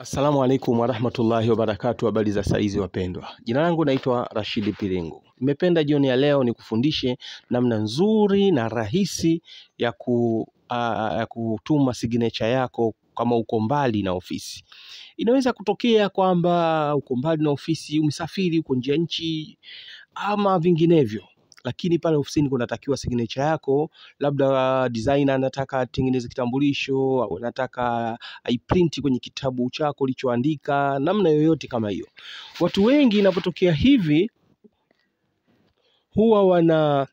Assalamu alaikum warahmatullahi wabarakatu, habari za saizi wapendwa. Jina langu naitwa Rashidi Piringu. Nimependa jioni ya leo nikufundishe namna nzuri na rahisi ya ku, uh, ya kutuma signature yako kama uko mbali na ofisi. Inaweza kutokea kwamba uko mbali na ofisi, umesafiri, uko nje ya nchi ama vinginevyo lakini pale ofisini kunatakiwa signature yako, labda designer anataka atengeneze kitambulisho au anataka aiprint kwenye kitabu chako ulichoandika, namna yoyote kama hiyo. Watu wengi inapotokea hivi huwa wana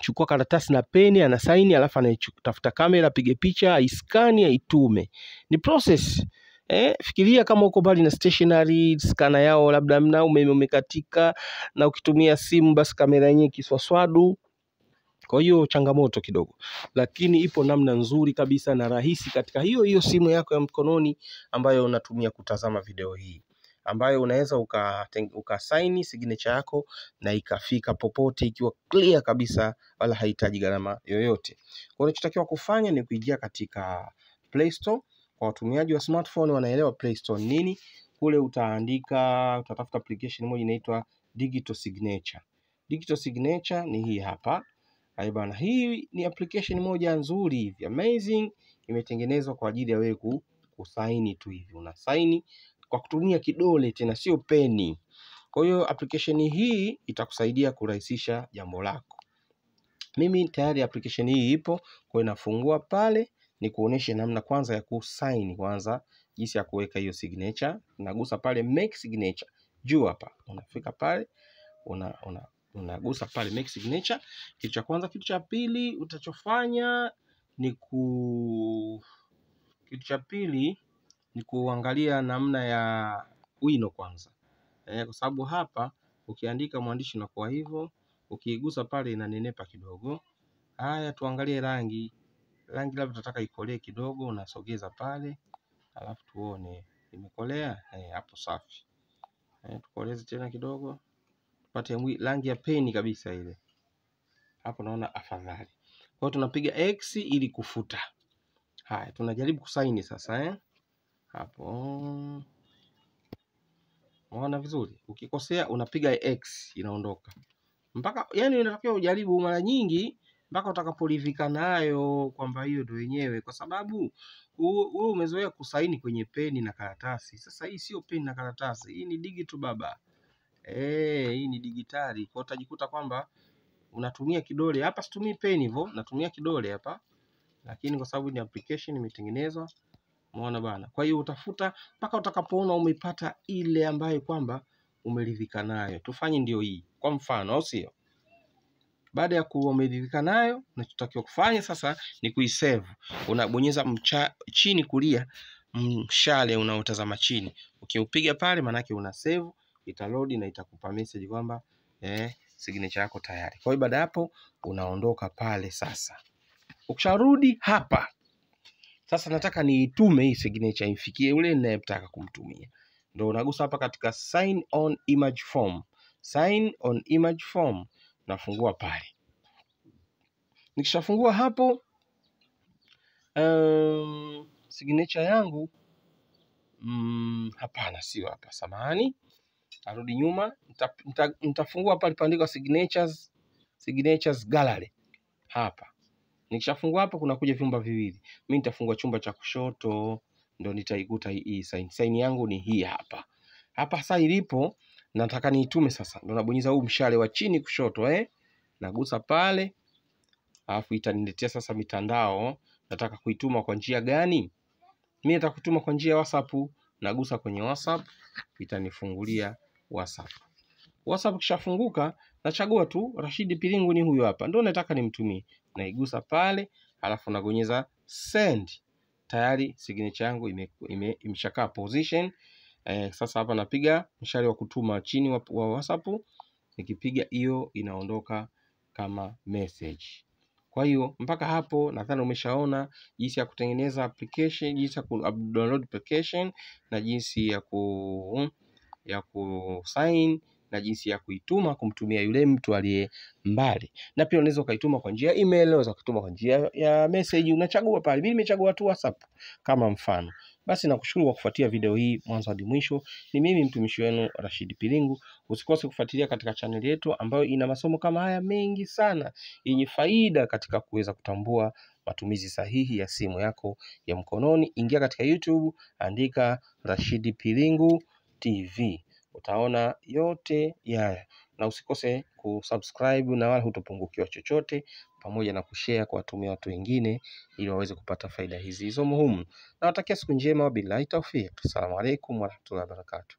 chukua karatasi na peni ana saini alafu anatafuta kamera apige picha, aiskani, aitume. Ni process Eh, fikiria kama uko mbali na stationary, scanner yao labda mna umeme umekatika, na ukitumia simu basi kamera yenyewe kiswaswadu. Kwa hiyo changamoto kidogo, lakini ipo namna nzuri kabisa na rahisi katika hiyo hiyo simu yako ya mkononi ambayo unatumia kutazama video hii ambayo unaweza ukasaini uka signature yako na ikafika popote ikiwa clear kabisa, wala haihitaji gharama yoyote. Kwa hiyo unachotakiwa kufanya ni kuingia katika Play Store kwa watumiaji wa smartphone wanaelewa Play Store nini. Kule utaandika, utatafuta application moja inaitwa Digital Signature. Digital Signature ni hii hapa. Bana, hii ni application moja nzuri hivi amazing, imetengenezwa kwa ajili ya wewe kusaini tu hivi, saini kwa kutumia kidole tena, sio peni. Kwa hiyo application hii itakusaidia kurahisisha jambo lako. Mimi tayari application hii ipo, kwa inafungua pale, ni kuonesha namna kwanza ya kusign, kwanza, jinsi ya kuweka hiyo signature. Unagusa pale make signature juu hapa, unafika pale una, una, unagusa pale make signature. Kitu cha kwanza. Kitu cha pili utachofanya ni ku kitu cha pili ni kuangalia namna ya wino kwanza eh, kwa sababu hapa ukiandika mwandishi kwa hivyo, ukiigusa pale inanenepa kidogo. Haya, tuangalie rangi rangi labda tunataka ikolee kidogo, unasogeza pale, alafu tuone imekolea. Eh, hapo safi. Eh, tukoleze tena kidogo tupate rangi ya peni kabisa ile. Hapo naona afadhali. Kwa hiyo tunapiga x ili kufuta. Haya, tunajaribu kusaini sasa eh? Hapo unaona vizuri, ukikosea unapiga x inaondoka mpaka, yani unatakiwa ujaribu mara nyingi mpaka utakaporidhika nayo kwamba hiyo ndio yenyewe, kwa sababu wewe umezoea kusaini kwenye peni na karatasi. Sasa hii sio peni na karatasi, hii ni digital baba. Eh, hii ni digitali, kwa utajikuta kwamba unatumia kidole hapa. Situmii peni hivyo, natumia kidole hapa, lakini kwa sababu ni application imetengenezwa, umeona bana. Kwa hiyo utafuta mpaka utakapoona umepata ile ambayo kwamba umeridhika nayo. Tufanye ndio hii kwa mfano, au sio? Baada ya kuwa nayo, unachotakiwa kufanya sasa ni kuisave. Unabonyeza mcha, chini kulia mshale unaotazama chini, ukiupiga pale maanake una save, italodi na itakupa message kwamba eh, signature yako tayari. Kwa hiyo baada hapo unaondoka pale sasa. Ukisharudi hapa sasa, nataka niitume hii signature imfikie yule ninayemtaka kumtumia, ndio unagusa hapa katika sign on image form. Sign on image form nafungua pale. Nikishafungua hapo um, signature yangu mm, hapana, sio hapa, samahani, narudi nyuma, nitafungua nita, nita pale paandikwa signatures, signatures gallery hapa. Nikishafungua hapo kuna kuja vyumba viwili, mi nitafungua chumba cha kushoto, ndo nitaikuta hii sign. Sign yangu ni hii hapa hapa saa ilipo nataka niitume sasa, ndo nabonyeza huu mshale wa chini kushoto eh? Nagusa pale, alafu itaniletea sasa mitandao. Nataka kuituma kwa njia gani? Mimi nataka kutuma kwa njia ya WhatsApp. Nagusa kwenye WhatsApp, itanifungulia WhatsApp. WhatsApp kishafunguka, nachagua tu Rashid Pilingu, ni huyo hapa, ndo nataka nimtumie. Naigusa pale, alafu nagonyeza send. Tayari signature yangu imeshakaa position eh, sasa hapa napiga mshale wa kutuma chini wa, WhatsApp nikipiga hiyo inaondoka kama message. Kwa hiyo mpaka hapo nadhani umeshaona jinsi ya kutengeneza application, jinsi ya kudownload application na jinsi ya ku ya kusign na jinsi ya kuituma kumtumia yule mtu aliye mbali, na pia unaweza ukaituma kwa njia ya email, unaweza kutuma kwa njia ya message, unachagua pale. Mimi nimechagua tu WhatsApp kama mfano. Basi nakushukuru kwa kufuatia video hii mwanzo hadi mwisho. Ni mimi mtumishi wenu Rashid Pilingu. Usikose kufuatilia katika chaneli yetu ambayo ina masomo kama haya mengi sana yenye faida katika kuweza kutambua matumizi sahihi ya simu yako ya mkononi. Ingia katika YouTube, andika Rashid Pilingu TV, utaona yote yaya, na usikose kusubscribe na wala hutopungukiwa chochote, pamoja na kushare kwa watumia watu wengine, ili waweze kupata faida hizi hizo muhimu. Nawatakia siku njema, wabillahi taufiki. Assalamu alaikum warahmatullahi wabarakatuh.